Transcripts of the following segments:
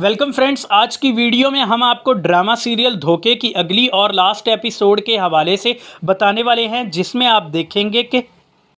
welcome friends आज की video में हम आपको ड्रामा सीरियल धोखे की अगली और लास्ट एपिसोड के हवाले से बताने वाले हैं जिसमें आप देखेंगे कि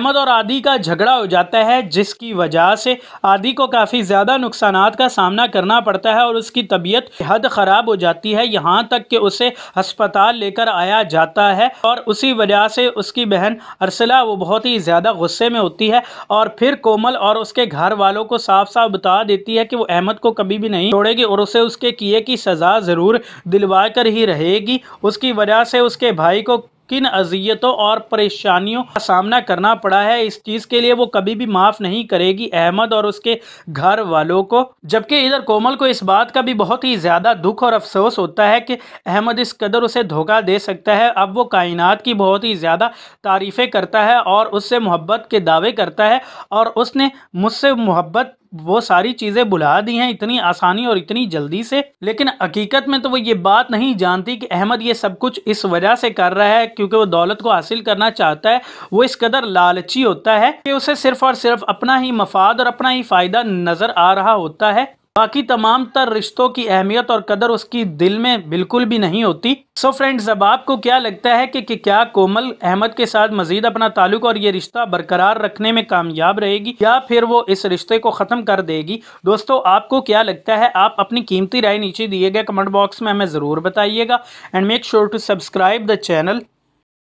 अहमद और आदि का झगड़ा हो जाता है जिसकी वजह से आदि को काफ़ी ज़्यादा नुकसान का सामना करना पड़ता है और उसकी तबीयत हद ख़राब हो जाती है यहाँ तक कि उसे अस्पताल लेकर आया जाता है और उसी वजह से उसकी बहन अरसला वो बहुत ही ज़्यादा गुस्से में होती है और फिर कोमल और उसके घर वालों को साफ साफ बता देती है कि वो अहमद को कभी भी नहीं छोड़ेगी और उसे उसके किए की सज़ा ज़रूर दिलवा कर ही रहेगी उसकी वजह से उसके भाई को किन अजियतों और परेशानियों का सामना करना पड़ा है इस चीज़ के लिए वो कभी भी माफ़ नहीं करेगी अहमद और उसके घर वालों को जबकि इधर कोमल को इस बात का भी बहुत ही ज़्यादा दुख और अफसोस होता है कि अहमद इस कदर उसे धोखा दे सकता है अब वो कायनात की बहुत ही ज़्यादा तारीफ़ें करता है और उससे मोहब्बत के दावे करता है और उसने मुझसे मोहब्बत वो सारी चीज़ें बुला दी हैं इतनी आसानी और इतनी जल्दी से लेकिन हकीकत में तो वो ये बात नहीं जानती कि अहमद ये सब कुछ इस वजह से कर रहा है क्योंकि वो दौलत को हासिल करना चाहता है वो इस कदर लालची होता है कि उसे सिर्फ और सिर्फ अपना ही मफाद और अपना ही फ़ायदा नज़र आ रहा होता है बाकी तमाम तर रिश्तों की अहमियत और कदर उसकी दिल में बिल्कुल भी नहीं होती सो फ्रेंड्स अब आपको क्या लगता है कि, कि क्या कोमल अहमद के साथ मजीद अपना ताल्लुक और ये रिश्ता बरकरार रखने में कामयाब रहेगी या फिर वो इस रिश्ते को ख़त्म कर देगी दोस्तों आपको क्या लगता है आप अपनी कीमती राय नीचे दिए गए कमेंट बॉक्स में हमें ज़रूर बताइएगा and make sure to subscribe the channel